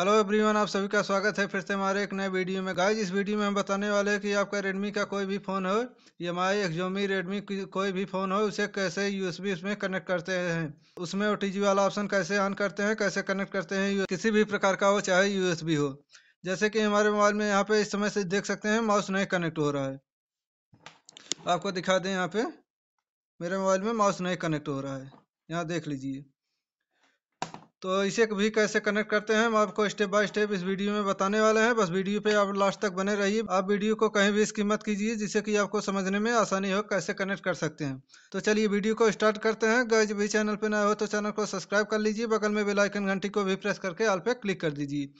hello everyone आप सभी का स्वागत है फिर से हमारे एक नए वीडियो में गाइस इस वीडियो में हम बताने वाले हैं कि आपका रेडमी का कोई भी फ़ोन हो ई एम आई एक्जोमी रेडमी कोई भी फ़ोन हो उसे कैसे यूएसबी उसमें कनेक्ट करते हैं उसमें ओ वाला ऑप्शन कैसे ऑन करते हैं कैसे कनेक्ट करते हैं किसी भी प्रकार का हो चाहे यू हो जैसे कि हमारे मोबाइल में यहाँ पर इस समय से देख सकते हैं माउस नहीं कनेक्ट हो रहा है आपको दिखा दें यहाँ पर मेरे मोबाइल में माउस नहीं कनेक्ट हो रहा है यहाँ देख लीजिए तो इसे भी कैसे कनेक्ट करते हैं हम आपको स्टेप बाय स्टेप इस वीडियो में बताने वाले हैं बस वीडियो पे आप लास्ट तक बने रहिए आप वीडियो को कहीं भी इसकी मत कीजिए जिससे कि आपको समझने में आसानी हो कैसे कनेक्ट कर सकते हैं तो चलिए वीडियो को स्टार्ट करते हैं गए भी चैनल पर नए हो तो चैनल को सब्सक्राइब कर लीजिए बगल में बेलाइकन घंटी को भी प्रेस करके आल पे क्लिक कर दीजिए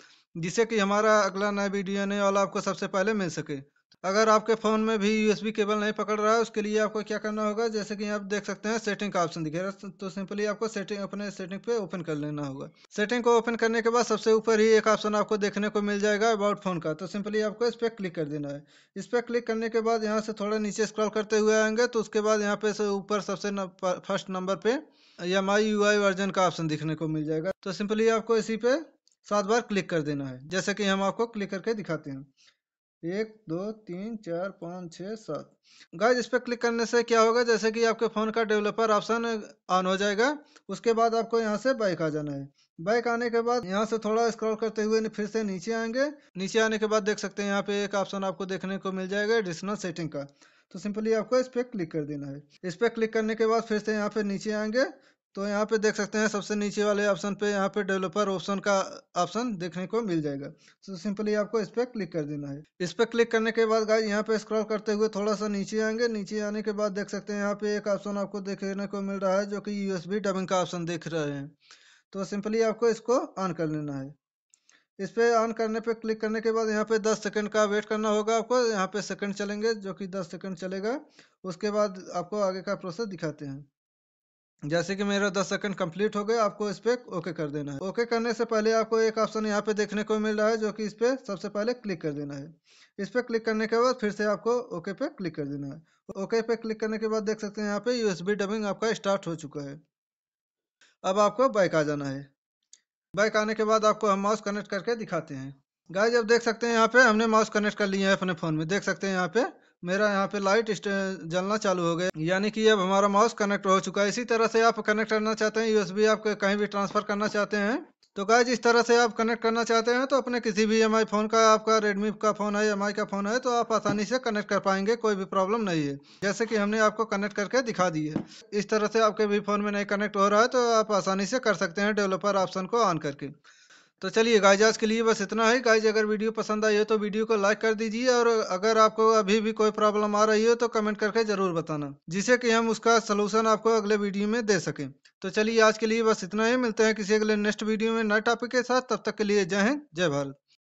जिससे कि हमारा अगला नया वीडियो आने वाला आपको सबसे पहले मिल सके अगर आपके फ़ोन में भी यूएसबी केबल नहीं पकड़ रहा है उसके लिए आपको क्या करना होगा जैसे कि आप देख सकते हैं सेटिंग का ऑप्शन दिखेगा तो सिंपली तो आपको सेटिंग अपने सेटिंग पे ओपन कर लेना होगा सेटिंग को ओपन करने के बाद सबसे ऊपर ही एक ऑप्शन आपको देखने को मिल जाएगा अबाउट फ़ोन का तो सिंपली आपको इस पर क्लिक कर देना है इस पर क्लिक करने के बाद यहाँ से थोड़ा नीचे स्क्रॉल करते हुए आएंगे तो उसके बाद यहाँ पे से ऊपर सबसे फर्स्ट नंबर पर एम यू आई वर्जन का ऑप्शन दिखने को मिल जाएगा तो सिंपली आपको इसी पे सात बार क्लिक कर देना है जैसे कि हम आपको क्लिक करके दिखाते हैं एक दो तीन चार पाँच छः सात गाइज इस पर क्लिक करने से क्या होगा जैसे कि आपके फ़ोन का डेवलपर ऑप्शन ऑन हो जाएगा उसके बाद आपको यहाँ से बाइक आ जाना है बाइक आने के बाद यहाँ से थोड़ा स्क्रॉल करते हुए फिर से नीचे आएंगे नीचे आने के बाद देख सकते हैं यहाँ पे एक ऑप्शन आपको देखने को मिल जाएगा एडिशनल सेटिंग का तो सिंपली आपको इस पर क्लिक कर देना है इस पर क्लिक करने के बाद फिर से यहाँ पे नीचे आएंगे तो यहाँ पे देख सकते हैं सबसे नीचे वाले ऑप्शन पे यहाँ पे डेवलपर ऑप्शन का ऑप्शन देखने को मिल जाएगा तो सिंपली आपको इस पर क्लिक कर देना है इस पर क्लिक करने के बाद गाइस यहाँ पे स्क्रॉल करते हुए थोड़ा सा नीचे आएंगे नीचे आने के बाद देख सकते हैं यहाँ पे एक ऑप्शन आपको देखने को मिल रहा है जो कि बी डबिंग का ऑप्शन देख रहे हैं तो सिंपली आपको इसको ऑन कर लेना है इस पर ऑन करने पर क्लिक करने के बाद यहाँ पे दस सेकेंड का वेट करना होगा आपको यहाँ पे सेकेंड चलेंगे जो कि दस सेकेंड चलेगा उसके बाद आपको आगे का प्रोसेस दिखाते हैं जैसे कि मेरा दस सेकंड कंप्लीट हो गया आपको इस पर ओके कर देना है ओके करने से पहले आपको एक ऑप्शन यहाँ पे देखने को मिल रहा है जो कि इस पर सबसे पहले क्लिक कर देना है इस पर क्लिक करने के बाद फिर से आपको ओके पे क्लिक कर देना है ओके पे क्लिक करने के बाद देख सकते हैं यहाँ पे यूएसबी डबिंग आपका स्टार्ट हो चुका है अब आपको बाइक आ जाना है बाइक आने के बाद आपको हम माउस कनेक्ट करके दिखाते हैं गाय जब देख सकते हैं यहाँ पे हमने माउस कनेक्ट कर लिए हैं अपने फ़ोन में देख सकते हैं यहाँ पे मेरा यहाँ पे लाइट जलना चालू हो गया यानी कि अब हमारा माउस कनेक्ट हो चुका है इसी तरह से आप कनेक्ट करना चाहते हैं यूएसबी आप कहीं भी ट्रांसफर करना चाहते हैं तो गाइज इस तरह से आप कनेक्ट करना चाहते हैं तो अपने किसी भी एम फ़ोन का आपका रेडमी का फ़ोन है एम का फ़ोन है तो आप आसानी से कनेक्ट कर पाएंगे कोई भी प्रॉब्लम नहीं है जैसे कि हमने आपको कनेक्ट करके दिखा दी है इस तरह से आपके भी फ़ोन में नहीं कनेक्ट हो रहा है तो आप आसानी से कर सकते हैं डेवलपर ऑप्शन को ऑन करके तो चलिए गाइज आज के लिए बस इतना ही गाइज अगर वीडियो पसंद आई हो तो वीडियो को लाइक कर दीजिए और अगर आपको अभी भी कोई प्रॉब्लम आ रही हो तो कमेंट करके जरूर बताना जिससे कि हम उसका सलूशन आपको अगले वीडियो में दे सकें तो चलिए आज के लिए बस इतना ही मिलते हैं किसी अगले नेक्स्ट वीडियो में नए टॉपिक के साथ तब तक के लिए जय हिंद जय भारत